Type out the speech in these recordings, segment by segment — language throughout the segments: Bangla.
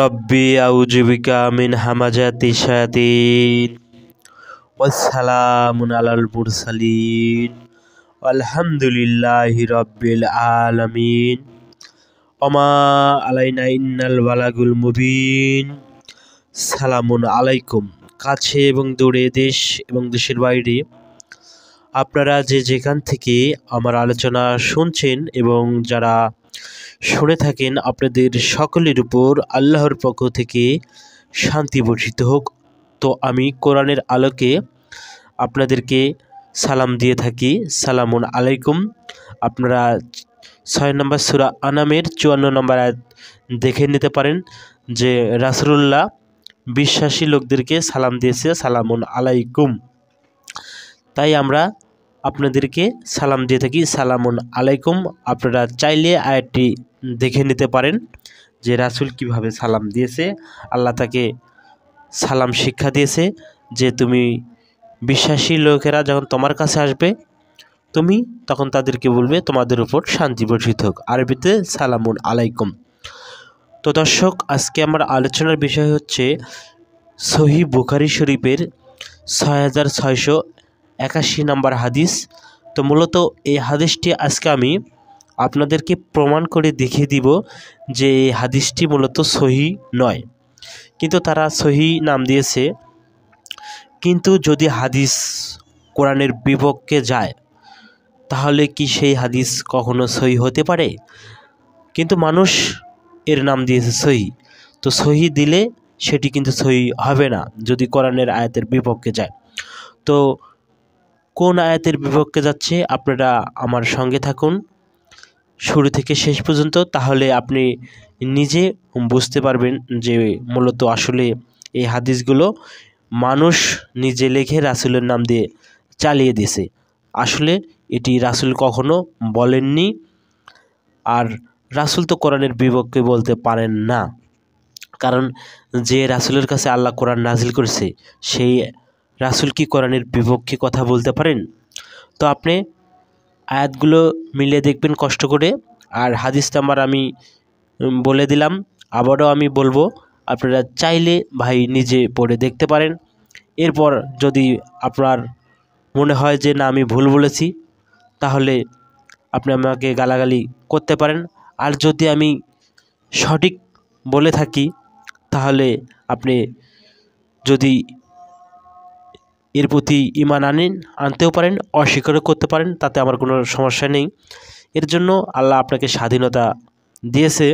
রব্বি আউজিবিকা মিন হামাজাতি শায়াতিন সালামুন আলাল মুরসালিন আলহামদুলিল্লাহি রব্বিল আলামিন ওমা আলাইনা ইন্নাল বালাগুল মুবিন সালামুন আলাইকুম কাছে এবং দূরে দেশ এবং দেশের বাইরে আপনারা যে যেখান থেকে আমার আলোচনা শুনছেন এবং যারা শুনে থাকেন আপনাদের সকলের উপর আল্লাহর পক্ষ থেকে শান্তি বর্ষিত হোক তো আমি কোরআনের আলোকে আপনাদেরকে সালাম দিয়ে থাকি সালামুন আলাইকুম আপনারা ছয় নম্বর সুরা আনামের চুয়ান্ন নম্বর আয় দেখে নিতে পারেন যে রাসুল্লাহ বিশ্বাসী লোকদেরকে সালাম দিয়েছে সালামুন আলাইকুম তাই আমরা আপনাদেরকে সালাম দিয়ে থাকি সালামুন আলাইকুম আপনারা চাইলে আয়টি দেখে নিতে পারেন যে রাসুল কিভাবে সালাম দিয়েছে আল্লাহ তাকে সালাম শিক্ষা দিয়েছে যে তুমি বিশ্বাসী লোকেরা যখন তোমার কাছে আসবে তুমি তখন তাদেরকে বলবে তোমাদের উপর শান্তি বর্ষিত হোক আরবিতে সালামুন আলাইকুম তো দর্শক আজকে আমার আলোচনার বিষয় হচ্ছে সহি বুখারি শরীফের ছয় হাজার ছয়শো একাশি নম্বর হাদিস তো মূলত এই হাদিসটি আজকে আমি আপনাদেরকে প্রমাণ করে দেখিয়ে দিব যে এই হাদিসটি মূলত সহি নয় কিন্তু তারা সহি নাম দিয়েছে কিন্তু যদি হাদিস কোরআনের বিপক্ষে যায় তাহলে কি সেই হাদিস কখনো সহি হতে পারে কিন্তু মানুষ এর নাম দিয়েছে সহি তো সহি দিলে সেটি কিন্তু সহি হবে না যদি কোরআনের আয়াতের বিপক্ষে যায় তো কোন আয়াতের বিপক্ষে যাচ্ছে আপনারা আমার সঙ্গে থাকুন শুরু থেকে শেষ পর্যন্ত তাহলে আপনি নিজে বুঝতে পারবেন যে মূলত আসলে এই হাদিসগুলো মানুষ নিজে লেখে রাসুলের নাম দিয়ে চালিয়ে দিয়েছে আসলে এটি রাসুল কখনো বলেননি আর রাসুল তো কোরআনের বিপক্ষে বলতে পারেন না কারণ যে রাসুলের কাছে আল্লাহ কোরআন নাজিল করেছে সেই রাসুল কি কোরআনের বিপক্ষে কথা বলতে পারেন তো আপনি আয়াতগুলো মিলে দেখবেন কষ্ট করে আর হাদিস নাম্বার আমি বলে দিলাম আবারও আমি বলবো আপনারা চাইলে ভাই নিজে পড়ে দেখতে পারেন এরপর যদি আপনার মনে হয় যে না আমি ভুল বলেছি তাহলে আপনি আমাকে গালাগালি করতে পারেন আর যদি আমি সঠিক বলে থাকি তাহলে আপনি যদি এর প্রতি ইমান আনেন আনতেও পারেন অস্বীকারও করতে পারেন তাতে আমার কোনো সমস্যা নেই এর জন্য আল্লাহ আপনাকে স্বাধীনতা দিয়েছে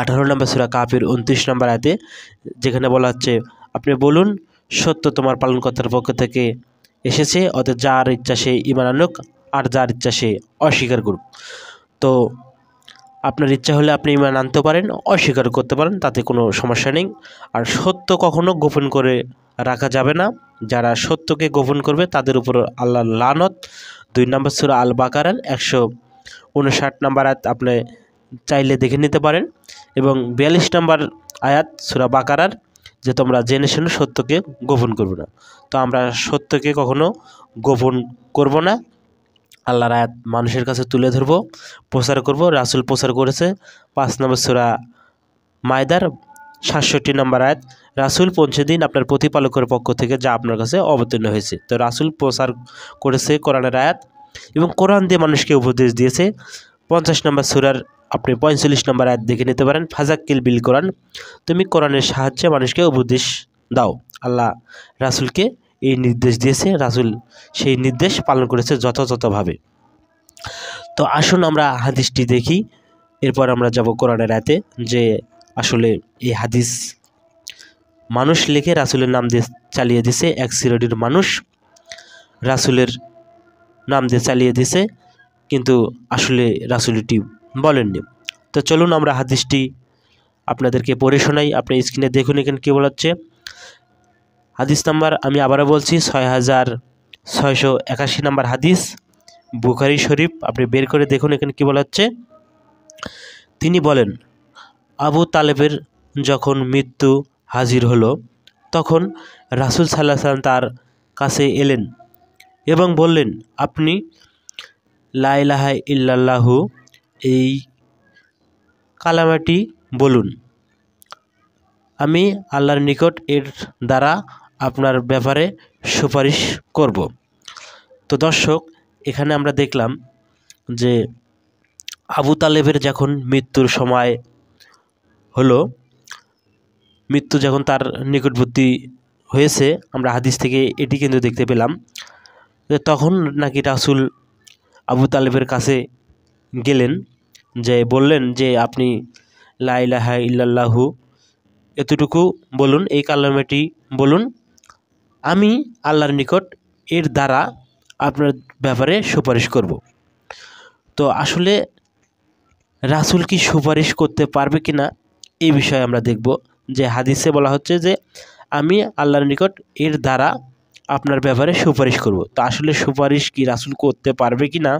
আঠারো নম্বর সুরা কাপের উনত্রিশ নম্বর আয়তে যেখানে বলা হচ্ছে আপনি বলুন সত্য তোমার পালনকর্তার পক্ষ থেকে এসেছে অত যার ইচ্ছা সে ইমান আনুক আর যার ইচ্ছা সে অস্বীকার করুক তো আপনার ইচ্ছা হলে আপনি ইমান আনতে পারেন অস্বীকার করতে পারেন তাতে কোনো সমস্যা নেই আর সত্য কখনো গোপন করে রাখা যাবে না যারা সত্যকে গোপন করবে তাদের উপর আল্লাহ লানত দুই নম্বর সুরা আল বাকারার একশো উনষাট নম্বর আয়াত আপনি চাইলে দেখে নিতে পারেন এবং বিয়াল্লিশ নম্বর আয়াত সুরা বাকারার যে তোমরা জেনে শুনে সত্যকে গোপন করবে না তো আমরা সত্যকে কখনো গোপন করব না আল্লাহর আয়াত মানুষের কাছে তুলে ধরব প্রচার করব রাসুল প্রচার করেছে পাঁচ নম্বর সুরা মায়দার সাতষট্টি নম্বর আয়াত রাসুল পৌঁছে দিন আপনার প্রতিপালকের পক্ষ থেকে যা আপনার কাছে অবতীর্ণ হয়েছে তো রাসুল প্রচার করেছে কোরআনের আয়াত এবং কোরআন দিয়ে মানুষকে উপদেশ দিয়েছে পঞ্চাশ নম্বর সুরার আপনি পঁয়তাল্লিশ নম্বর আয়াত দেখে নিতে পারেন ফাজাক্কিল বিল কোরআন তুমি কোরআনের সাহায্যে মানুষকে উপদেশ দাও আল্লাহ রাসুলকে এই নির্দেশ দিয়েছে রাসুল সেই নির্দেশ পালন করেছে যথাযথভাবে তো আসুন আমরা হাদিসটি দেখি এরপর আমরা যাব কোরআনের আয়াতে যে আসলে এই হাদিস মানুষ লিখে রাসুলের নাম দিয়ে চালিয়ে দিছে এক সিরোডির মানুষ রাসুলের নাম দিয়ে চালিয়ে দিছে কিন্তু আসলে রাসুলটি বলেননি তো চলুন আমরা হাদিসটি আপনাদেরকে পড়ে শোনাই আপনি স্ক্রিনে দেখুন এখানে কী বলাচ্ছে হাদিস নাম্বার আমি আবারও বলছি ছয় হাজার ছয়শো একাশি নাম্বার হাদিস বুখারি শরীফ আপনি বের করে দেখুন এখানে কী বলা হচ্ছে তিনি বলেন আবু তালেবের যখন মৃত্যু হাজির হলো তখন রাসুল সাল্লাহ সাল্লাম তার কাছে এলেন এবং বললেন আপনি লাইলাহাই ইল্লাল্লাহু এই কালামাটি বলুন আমি আল্লাহর নিকট এর দ্বারা আপনার ব্যাপারে সুপারিশ করব তো দর্শক এখানে আমরা দেখলাম যে আবু তালেবের যখন মৃত্যুর সময় হলো মৃত্যু যখন তার নিকটবর্তী হয়েছে আমরা হাদিস থেকে এটি কিন্তু দেখতে পেলাম তখন নাকি রাসুল আবু তালেবের কাছে গেলেন যে বললেন যে আপনি লাইলাহা ইল্লাহু এতটুকু বলুন এই কালামেটি বলুন আমি আল্লাহর নিকট এর দ্বারা আপনার ব্যাপারে সুপারিশ করব তো আসলে রাসুল কি সুপারিশ করতে পারবে কিনা এই বিষয়ে আমরা দেখব যে হাদিসে বলা হচ্ছে যে আমি আল্লাহর নিকট এর দ্বারা আপনার ব্যাপারে সুপারিশ করব তো আসলে সুপারিশ কি রাসুল করতে পারবে কি না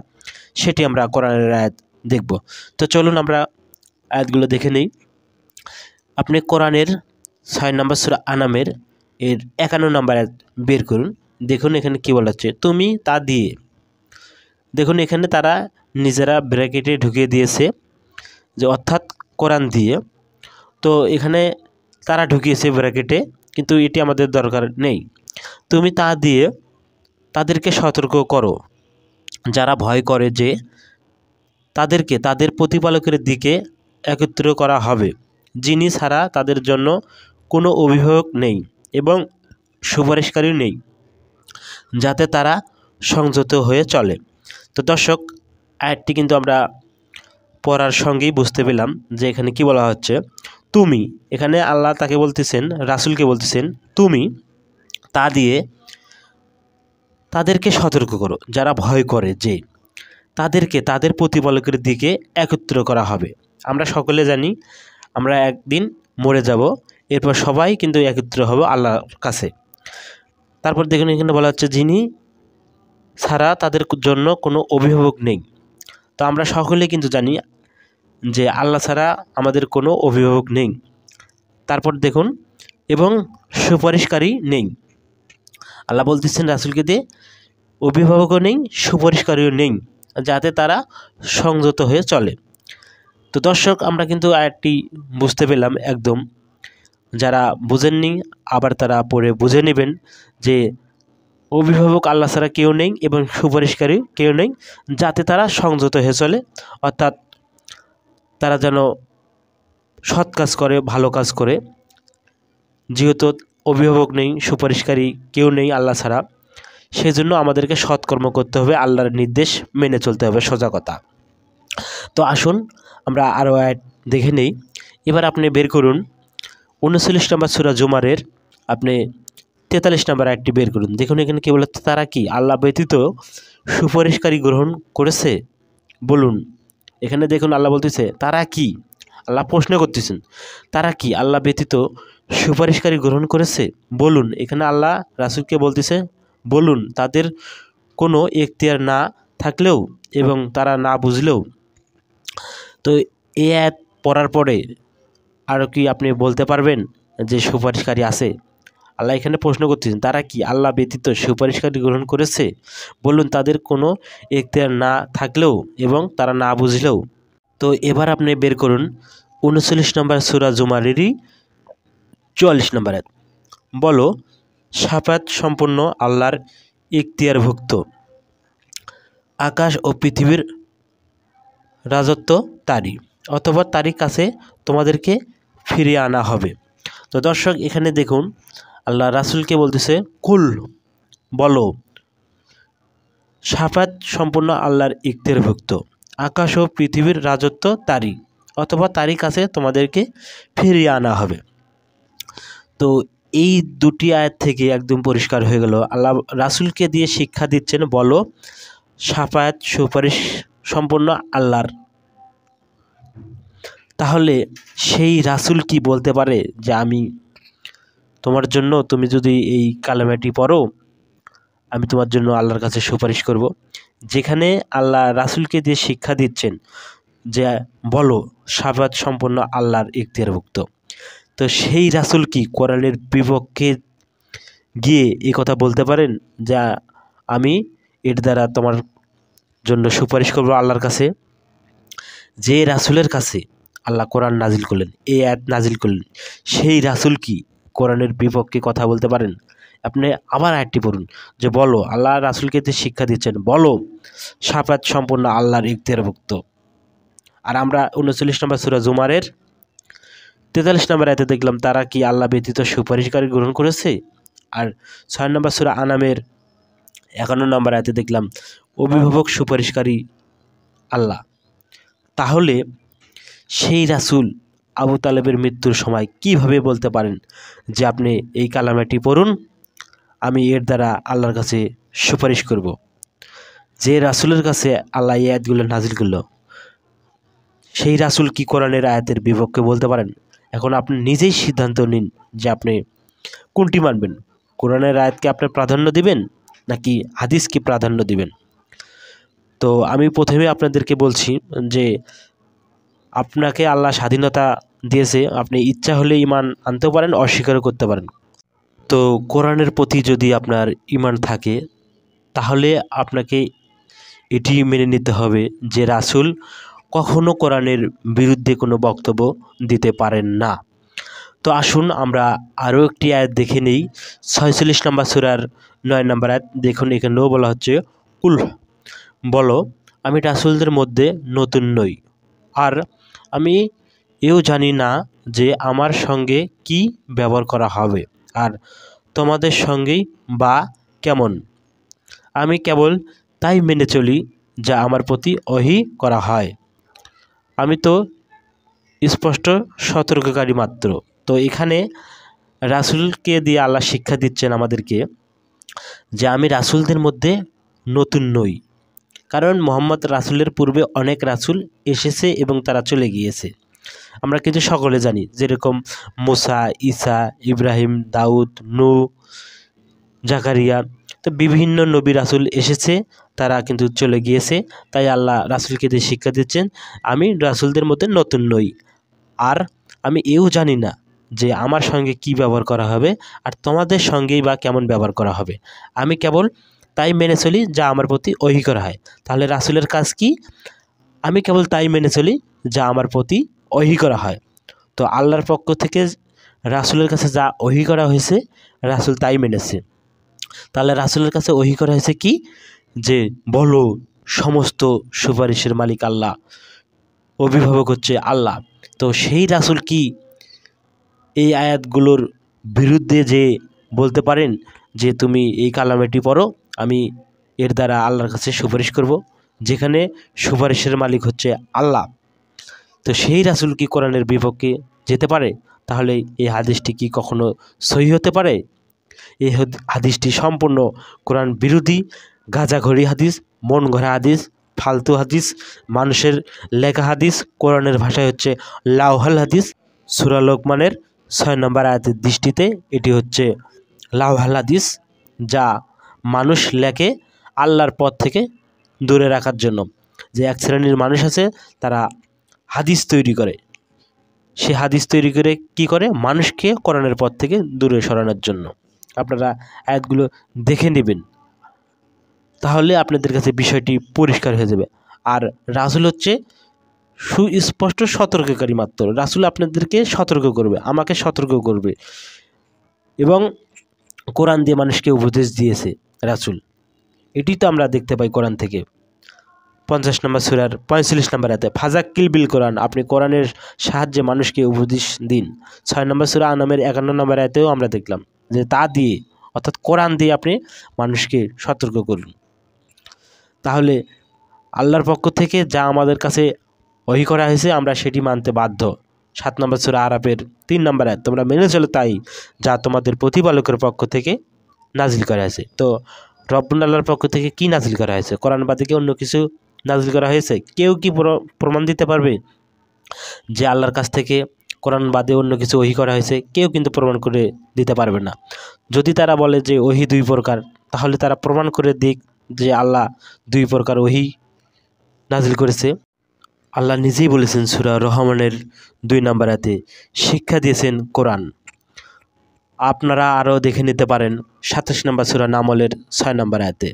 সেটি আমরা কোরআনের আয়াত দেখব তো চলুন আমরা আয়াতগুলো দেখে নিই আপনি কোরআনের ছয় নম্বর সুরা আনামের এর একান্ন নম্বর আয়াত বের করুন দেখুন এখানে কি বলা হচ্ছে তুমি তা দিয়ে দেখুন এখানে তারা নিজেরা ব্র্যাকেটে ঢুকিয়ে দিয়েছে যে অর্থাৎ কোরআন দিয়ে তো এখানে তারা ঢুকিয়েছে ব্র্যাকেটে কিন্তু এটি আমাদের দরকার নেই তুমি তা দিয়ে তাদেরকে সতর্ক করো যারা ভয় করে যে তাদেরকে তাদের প্রতিপালকের দিকে একত্র করা হবে যিনি ছাড়া তাদের জন্য কোনো অভিভাবক নেই এবং সুপারিশকারী নেই যাতে তারা সংযত হয়ে চলে তো দর্শক আয়টি কিন্তু আমরা পড়ার সঙ্গেই বুঝতে পেলাম যে এখানে কি বলা হচ্ছে তুমি এখানে আল্লাহ তাকে বলতেছেন রাসুলকে বলতেছেন তুমি তা দিয়ে তাদেরকে সতর্ক করো যারা ভয় করে যে তাদেরকে তাদের প্রতিপালকের দিকে একত্র করা হবে আমরা সকলে জানি আমরা একদিন মরে যাব এরপর সবাই কিন্তু একত্র হব আল্লাহর কাছে তারপর দেখুন এখানে বলা হচ্ছে যিনি ছাড়া তাদের জন্য কোনো অভিভাবক নেই তো আমরা সকলে কিন্তু জানি যে আল্লাহ ছাড়া আমাদের কোনো অভিভাবক নেই তারপর দেখুন এবং সুপারিশকারী নেই আল্লাহ বলতেছেন রাসুলকে দিয়ে অভিভাবকও নেই সুপারিশকারীও নেই যাতে তারা সংযত হয়ে চলে তো দর্শক আমরা কিন্তু আরেকটি বুঝতে পেলাম একদম যারা বুঝেননি আবার তারা পরে বুঝে নেবেন যে অভিভাবক আল্লাহ ছাড়া কেউ নেই এবং সুপারিশকারী কেউ নেই যাতে তারা সংযত হয়ে চলে অর্থাৎ তারা যেন সৎ কাজ করে ভালো কাজ করে যেহেতু অভিভাবক নেই সুপারিশকারী কেউ নেই আল্লাহ ছাড়া সেজন্য আমাদেরকে সৎকর্ম করতে হবে আল্লাহর নির্দেশ মেনে চলতে হবে সজাগতা কথা তো আসুন আমরা আরও অ্যাড দেখে নেই এবার আপনি বের করুন উনচল্লিশ নম্বর সুরা জুমারের আপনি তেতাল্লিশ নম্বর অ্যাডটি বের করুন দেখুন এখানে কী তারা কি আল্লাহ ব্যতীত সুপারিশকারী গ্রহণ করেছে বলুন এখানে দেখুন আল্লাহ বলতেছে তারা কি আল্লাহ প্রশ্ন করতেছেন তারা কি আল্লাহ ব্যতীত সুপারিশকারী গ্রহণ করেছে বলুন এখানে আল্লাহ রাসুলকে বলতেছে বলুন তাদের কোনো এখতিয়ার না থাকলেও এবং তারা না বুঝলেও তো এই অ্যাপ পড়ার পরে আরও কি আপনি বলতে পারবেন যে সুপারিশকারী আছে আল্লাহ এখানে প্রশ্ন করতেছেন তারা কি আল্লাহ ব্যতীত সুপারিশকারী গ্রহণ করেছে বলুন তাদের কোনো এখতিয়ার না থাকলেও এবং তারা না বুঝলেও তো এবার আপনি বের করুন উনচল্লিশ নম্বর সুরা জুমারেরই চুয়াল্লিশ নম্বর এক বলো সাপাত সম্পন্ন আল্লাহর ইখতিয়ারভুক্ত আকাশ ও পৃথিবীর রাজত্ব তারই অথবা তারই কাছে তোমাদেরকে ফিরিয়ে আনা হবে তো দর্শক এখানে দেখুন আল্লাহ রাসুলকে বলতেছে কুল বলো সাফাত সম্পূর্ণ আল্লাহর ভুক্ত আকাশ ও পৃথিবীর রাজত্ব তারই অথবা তারই কাছে তোমাদেরকে ফিরিয়ে আনা হবে তো এই দুটি আয়াত থেকে একদম পরিষ্কার হয়ে গেল আল্লাহ রাসুলকে দিয়ে শিক্ষা দিচ্ছেন বলো সাফায়াত সুপারিশ সম্পূর্ণ আল্লাহর তাহলে সেই রাসুল কি বলতে পারে যে আমি তোমার জন্য তুমি যদি এই কালেমাটি পড়ো আমি তোমার জন্য আল্লাহর কাছে সুপারিশ করব। যেখানে আল্লাহ রাসুলকে দিয়ে শিক্ষা দিচ্ছেন যে বলো সাবাদ সম্পন্ন আল্লাহর ইখতিয়ারভুক্ত তো সেই রাসুল কি কোরআনের বিপক্ষে গিয়ে এ কথা বলতে পারেন যা আমি এর দ্বারা তোমার জন্য সুপারিশ করব আল্লাহর কাছে যে রাসুলের কাছে আল্লাহ কোরআন নাজিল করলেন এ অ্যাপ নাজিল করলেন সেই রাসুল কি কোরআনের বিপক্ষে কথা বলতে পারেন আপনি আবার আয়টি পড়ুন যে বলো আল্লাহ রাসুলকে যে শিক্ষা দিচ্ছেন বলো সাফাত সম্পূর্ণ আল্লাহর ইখতিয়ারভুক্ত আর আমরা উনচল্লিশ নম্বর সুরা জুমারের তেতাল্লিশ নম্বর এতে দেখলাম তারা কি আল্লাহ ব্যতীত সুপারিশকারী গ্রহণ করেছে আর ছয় নম্বর সুরা আনামের একান্ন নম্বর এতে দেখলাম অভিভাবক সুপারিশকারী আল্লাহ তাহলে সেই রাসুল আবু তালেবের মৃত্যুর সময় কিভাবে বলতে পারেন যে আপনি এই কালামাটি পড়ুন আমি এর দ্বারা আল্লাহর কাছে সুপারিশ করব। যে রাসুলের কাছে আল্লাহ এই আয়াতগুলো নাজিল করল সেই রাসুল কি কোরআনের আয়াতের বিপক্ষে বলতে পারেন এখন আপনি নিজেই সিদ্ধান্ত নিন যে আপনি কোনটি মানবেন কোরআনের আয়াতকে আপনি প্রাধান্য দিবেন নাকি হাদিসকে প্রাধান্য দিবেন তো আমি প্রথমে আপনাদেরকে বলছি যে আপনাকে আল্লাহ স্বাধীনতা দিয়েছে আপনি ইচ্ছা হলে ইমান আনতে পারেন অস্বীকারও করতে পারেন তো কোরআনের প্রতি যদি আপনার ইমান থাকে তাহলে আপনাকে এটি মেনে নিতে হবে যে রাসুল কখনও কোরআনের বিরুদ্ধে কোনো বক্তব্য দিতে পারেন না তো আসুন আমরা আরও একটি আয়াত দেখে নেই ছয়চল্লিশ নম্বর সুরার নয় নম্বর আয়াত দেখুন এখানেও বলা হচ্ছে কুল বলো আমি রাসুলদের মধ্যে নতুন নই আর আমি এও জানি না যে আমার সঙ্গে কি ব্যবহার করা হবে আর তোমাদের সঙ্গেই বা কেমন আমি কেবল তাই মেনে চলি যা আমার প্রতি অহি করা হয় আমি তো স্পষ্ট সতর্ককারী মাত্র তো এখানে রাসুলকে দিয়ে আল্লাহ শিক্ষা দিচ্ছেন আমাদেরকে যে আমি রাসুলদের মধ্যে নতুন নই কারণ মোহাম্মদ রাসুলের পূর্বে অনেক রাসুল এসেছে এবং তারা চলে গিয়েছে আমরা কিন্তু সকলে জানি যেরকম মুসা ইসা ইব্রাহিম দাউদ নু জাকারিয়া তো বিভিন্ন নবী রাসুল এসেছে তারা কিন্তু চলে গিয়েছে তাই আল্লাহ রাসুলকে দিয়ে শিক্ষা দিচ্ছেন আমি রাসুলদের মধ্যে নতুন নই আর আমি এও জানি না যে আমার সঙ্গে কি ব্যবহার করা হবে আর তোমাদের সঙ্গেই বা কেমন ব্যবহার করা হবে আমি কেবল তাই মেনে চলি যা আমার প্রতি ওহি করা হয় তাহলে রাসুলের কাজ কি আমি কেবল তাই মেনে চলি যা আমার প্রতি ওহি করা হয় তো আল্লাহর পক্ষ থেকে রাসুলের কাছে যা ওহি করা হয়েছে রাসুল তাই মেনেছে তাহলে রাসুলের কাছে ওহি করা হয়েছে কি যে বলো সমস্ত সুপারিশের মালিক আল্লাহ অভিভাবক হচ্ছে আল্লাহ তো সেই রাসুল কি এই আয়াতগুলোর বিরুদ্ধে যে বলতে পারেন যে তুমি এই কালামেটি পড়ো আমি এর দ্বারা আল্লাহর কাছে সুপারিশ করব যেখানে সুপারিশের মালিক হচ্ছে আল্লাহ তো সেই রাসুল কি কোরআনের বিপক্ষে যেতে পারে তাহলে এই হাদিসটি কি কখনো সহি হতে পারে এই হাদিসটি সম্পূর্ণ কোরআন বিরোধী গাঁজাঘড়ি হাদিস মন ঘরা হাদিস ফালতু হাদিস মানুষের লেখা হাদিস কোরআনের ভাষায় হচ্ছে লাউহাল হাদিস সুরালোকমানের ছয় নম্বর আয়াতের দৃষ্টিতে এটি হচ্ছে লাউহাল হাদিস যা মানুষ লেখে আল্লাহর পথ থেকে দূরে রাখার জন্য যে এক শ্রেণীর মানুষ আছে তারা হাদিস তৈরি করে সে হাদিস তৈরি করে কি করে মানুষকে কোরআনের পথ থেকে দূরে সরানোর জন্য আপনারা আয়াতগুলো দেখে নেবেন তাহলে আপনাদের কাছে বিষয়টি পরিষ্কার হয়ে যাবে আর রাসুল হচ্ছে সুস্পষ্ট সতর্ককারী মাত্র রাসুল আপনাদেরকে সতর্ক করবে আমাকে সতর্ক করবে এবং কোরআন দিয়ে মানুষকে উপদেশ দিয়েছে রাসুল এটি তো আমরা দেখতে পাই কোরআন থেকে পঞ্চাশ নম্বর সুরার পঁয়তাল্লিশ নম্বর হাতে ফাজাক্কিল বিল কোরআন আপনি কোরআনের সাহায্যে মানুষকে উপদেশ দিন ছয় নম্বর সুরা আনামের একান্ন নম্বর হাতেও আমরা দেখলাম যে তা দিয়ে অর্থাৎ কোরআন দিয়ে আপনি মানুষকে সতর্ক করুন তাহলে আল্লাহর পক্ষ থেকে যা আমাদের কাছে ওহি করা হয়েছে আমরা সেটি মানতে বাধ্য সাত নম্বর সুরা আরাপের তিন নম্বর এক তোমরা মেনে চলো তাই যা তোমাদের প্রতিপালকের পক্ষ থেকে নাজিল করা হয়েছে তো রব্বুল আল্লাহর পক্ষ থেকে কি নাজিল করা হয়েছে কোরআন বাদে অন্য কিছু নাজিল করা হয়েছে কেউ কি প্রমাণ দিতে পারবে যে আল্লাহর কাছ থেকে কোরআন বাদে অন্য কিছু ওহি করা হয়েছে কেউ কিন্তু প্রমাণ করে দিতে পারবে না যদি তারা বলে যে ওহি দুই প্রকার তাহলে তারা প্রমাণ করে দিক যে আল্লাহ দুই প্রকার ওহি নাজিল করেছে আল্লাহ নিজেই বলেছেন সুরা রহমানের দুই নাম্বার হাতে শিক্ষা দিয়েছেন কোরআন আপনারা আরও দেখে নিতে পারেন সাতাশ নম্বর সুরা নামলের ছয় নম্বর আয়তে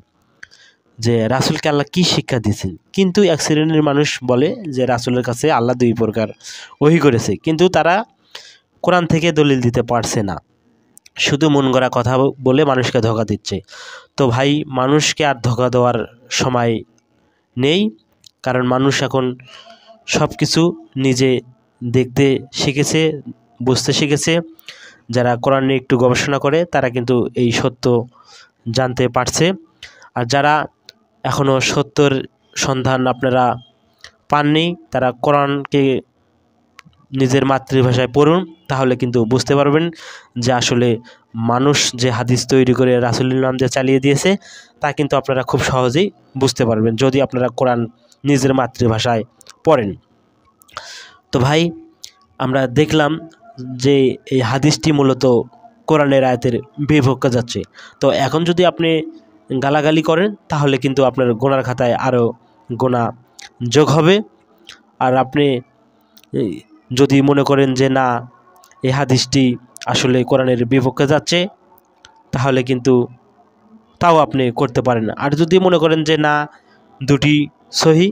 যে রাসুলকে আল্লাহ কী শিক্ষা দিয়েছেন কিন্তু এক শ্রেণীর মানুষ বলে যে রাসুলের কাছে আল্লাহ দুই প্রকার ওহি করেছে কিন্তু তারা কোরআন থেকে দলিল দিতে পারছে না শুধু মন গড়া কথা বলে মানুষকে ধোকা দিচ্ছে তো ভাই মানুষকে আর ধোকা দেওয়ার সময় নেই কারণ মানুষ এখন সব কিছু নিজে দেখতে শিখেছে বুঝতে শিখেছে যারা কোরআন নিয়ে একটু গবেষণা করে তারা কিন্তু এই সত্য জানতে পারছে আর যারা এখনও সত্যর সন্ধান আপনারা পাননি তারা কোরআনকে নিজের মাতৃভাষায় পড়ুন তাহলে কিন্তু বুঝতে পারবেন যে আসলে মানুষ যে হাদিস তৈরি করে রাসুলের নাম যে চালিয়ে দিয়েছে তা কিন্তু আপনারা খুব সহজেই বুঝতে পারবেন যদি আপনারা কোরআন নিজের মাতৃভাষায় পড়েন তো ভাই আমরা দেখলাম যে এই হাদিসটি মূলত কোরআনের আয়াতের বিভক্ত যাচ্ছে তো এখন যদি আপনি গালাগালি করেন তাহলে কিন্তু আপনার গোনার খাতায় আরও গোনা যোগ হবে আর আপনি যদি মনে করেন যে না এই হাদিসটি আসলে কোরআনের বিপক্ষে যাচ্ছে তাহলে কিন্তু তাও আপনি করতে পারেন আর যদি মনে করেন যে না দুটি সহি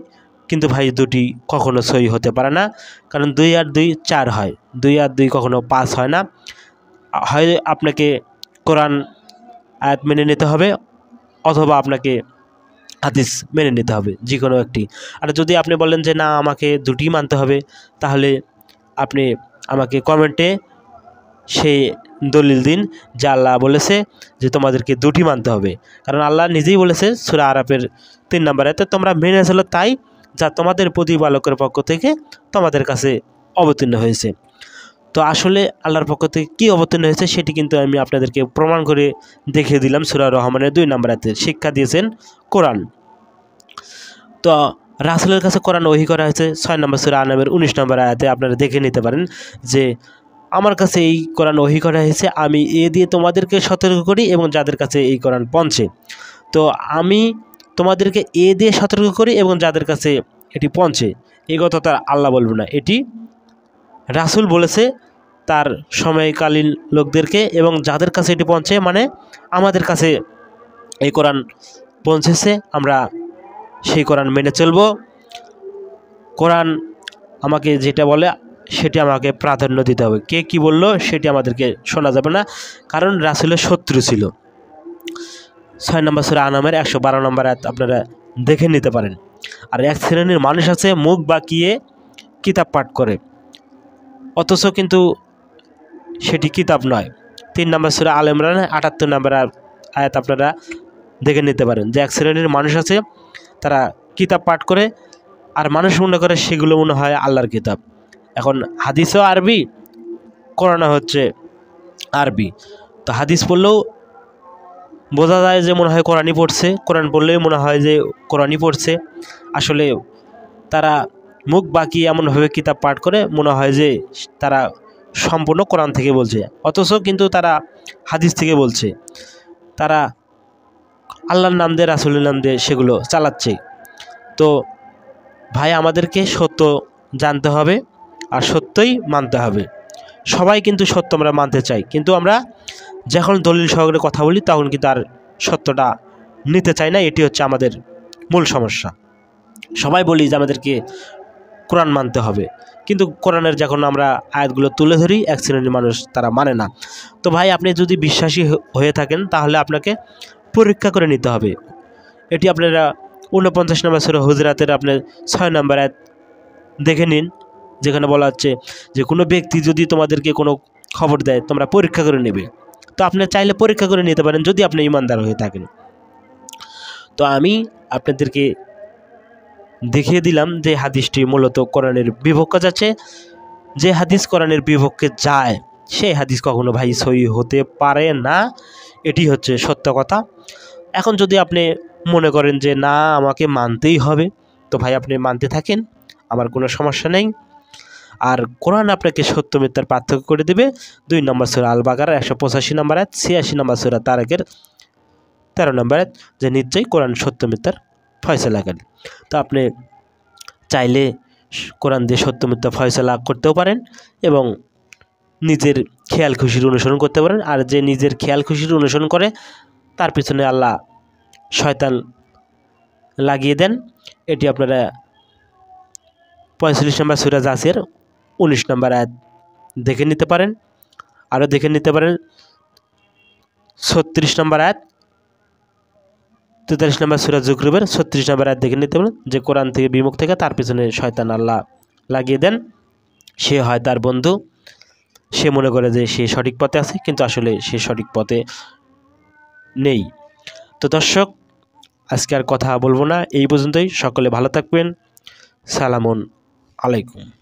কিন্তু ভাই দুটি কখনো সই হতে পারে না কারণ দুই আর দুই চার হয় দুই আর দুই কখনো পাঁচ হয় না হয় আপনাকে কোরআন আয়াত মেনে নিতে হবে অথবা আপনাকে হাদিস মেনে নিতে হবে যে কোনো একটি আর যদি আপনি বলেন যে না আমাকে দুটি মানতে হবে তাহলে আপনি আমাকে কমেন্টে সে দলিল দিন যে আল্লাহ বলেছে যে তোমাদেরকে দুটি মানতে হবে কারণ আল্লাহ নিজেই বলেছে সুরা আরাপের তিন নম্বরে এতে তোমরা মেনে চলো তাই যা তোমাদের প্রতিপালকের পক্ষ থেকে তোমাদের কাছে অবতীর্ণ হয়েছে তো আসলে আল্লাহর পক্ষ থেকে কী অবতীর্ণ হয়েছে সেটি কিন্তু আমি আপনাদেরকে প্রমাণ করে দেখিয়ে দিলাম সুরা রহমানের দুই নম্বরাতে শিক্ষা দিয়েছেন কোরআন তো রাসুলের কাছে কোরআন ওহি করা হয়েছে ছয় নম্বর সুরা আনামের উনিশ নম্বর আয়াতে আপনারা দেখে নিতে পারেন যে আমার কাছে এই কোরআন ওহি করা হয়েছে আমি এ দিয়ে তোমাদেরকে সতর্ক করি এবং যাদের কাছে এই কোরআন পঞ্চে তো আমি তোমাদেরকে এ দিয়ে সতর্ক করি এবং যাদের কাছে এটি পৌঁছে এ কথা তার আল্লাহ বলবে না এটি রাসুল বলেছে তার সময়কালীন লোকদেরকে এবং যাদের কাছে এটি পৌঁছে মানে আমাদের কাছে এই কোরআন পৌঁছেছে আমরা সেই কোরআন মেনে চলব কোরআন আমাকে যেটা বলে সেটি আমাকে প্রাধান্য দিতে হবে কে কি বলল সেটি আমাদেরকে শোনা যাবে না কারণ রাসুলের শত্রু ছিল ছয় নম্বর সুরা আনামের একশো বারো নম্বর আপনারা দেখে নিতে পারেন আর এক শ্রেণীর মানুষ আছে মুখ বাঁকিয়ে কিতাব পাঠ করে অথচ কিন্তু সেটি কিতাব নয় তিন নম্বর সুরা আল ইমরান আটাত্তর নম্বর আয়াত আপনারা দেখে নিতে পারেন যে এক শ্রেণীর মানুষ আছে তারা কিতাব পাঠ করে আর মানুষ মনে করে সেগুলো মনে হয় আল্লাহর কিতাব এখন হাদিসও আরবি করোনা হচ্ছে আরবি তো হাদিস পড়লেও বোঝা যায় যে মনে হয় কোরআনই পড়ছে কোরআন পড়লেই মনে হয় যে কোরআনই পড়ছে আসলে তারা মুখ বাকি এমনভাবে কিতাব পাঠ করে মনে হয় যে তারা সম্পূর্ণ কোরআন থেকে বলছে অথচ কিন্তু তারা হাদিস থেকে বলছে তারা আল্লাহর নাম দিয়ে রাসুলের নাম দিয়ে সেগুলো চালাচ্ছে তো ভাই আমাদেরকে সত্য জানতে হবে আর সত্যই মানতে হবে সবাই কিন্তু সত্য আমরা মানতে চাই কিন্তু আমরা যখন দলিল সহকারে কথা বলি তখন কিন্তু আর সত্যটা নিতে চাই না এটি হচ্ছে আমাদের মূল সমস্যা সবাই বলি যে আমাদেরকে কোরআন মানতে হবে কিন্তু কোরআনের যখন আমরা আয়াতগুলো তুলে ধরি এক শ্রেণীর মানুষ তারা মানে না তো ভাই আপনি যদি বিশ্বাসী হয়ে থাকেন তাহলে আপনাকে পরীক্ষা করে নিতে হবে এটি আপনারা ঊনপঞ্চাশ নম্বর সরে হুজরাতের আপনার ছয় নম্বর আয়াত দেখে নিন যেখানে বলা হচ্ছে যে কোনো ব্যক্তি যদি তোমাদেরকে কোনো খবর দেয় তোমরা পরীক্ষা করে নেবে তো আপনি চাইলে পরীক্ষা করে নিতে পারেন যদি আপনি ইমানদার হয়ে থাকেন তো আমি আপনাদেরকে দেখিয়ে দিলাম যে হাদিসটি মূলত কোরআনের বিভক্ত যাচ্ছে যে হাদিস কোরআনের বিভক্ষে যায় সেই হাদিস কখনো ভাই সই হতে পারে না এটি হচ্ছে সত্য কথা এখন যদি আপনি মনে করেন যে না আমাকে মানতেই হবে তো ভাই আপনি মানতে থাকেন আমার কোনো সমস্যা নেই আর কোরআন আপনাকে সত্য মিথ্যার পার্থক্য করে দেবে দুই নম্বর সুরা আল বাগার একশো পঁচাশি নম্বর আয়াত ছিয়াশি নম্বর সুরা তারকের তেরো নম্বর আয়াত যে নিশ্চয়ই কোরআন সত্য মিথ্যার ফয়সলা করেন তো আপনি চাইলে কোরআন দিয়ে সত্য মিথ্যা ফয়সলা করতেও পারেন এবং নিজের খেয়াল খুশির অনুসরণ করতে পারেন আর যে নিজের খেয়াল খুশির অনুসরণ করে তার পিছনে আল্লাহ শয়তান লাগিয়ে দেন এটি আপনারা পঁয়তাল্লিশ নম্বর সুরাজ আসের উনিশ নম্বর অ্যাড দেখে নিতে পারেন আরও দেখে নিতে পারেন ছত্রিশ নম্বর অ্যাড তেতাল্লিশ নম্বর সুরাজ জুকরুবের ছত্রিশ নম্বর অ্যাড দেখে নিতে পারেন যে কোরআন থেকে বিমুখ থেকে তার পিছনে শয়তান আল্লাহ লাগিয়ে দেন সে হয় তার বন্ধু সে মনে করে যে সে সঠিক পথে আছে কিন্তু আসলে সে সঠিক পথে নেই তো দর্শক আজকে আর কথা বলবো না এই পর্যন্তই সকলে ভালো থাকবেন সালামুন আলাইকুম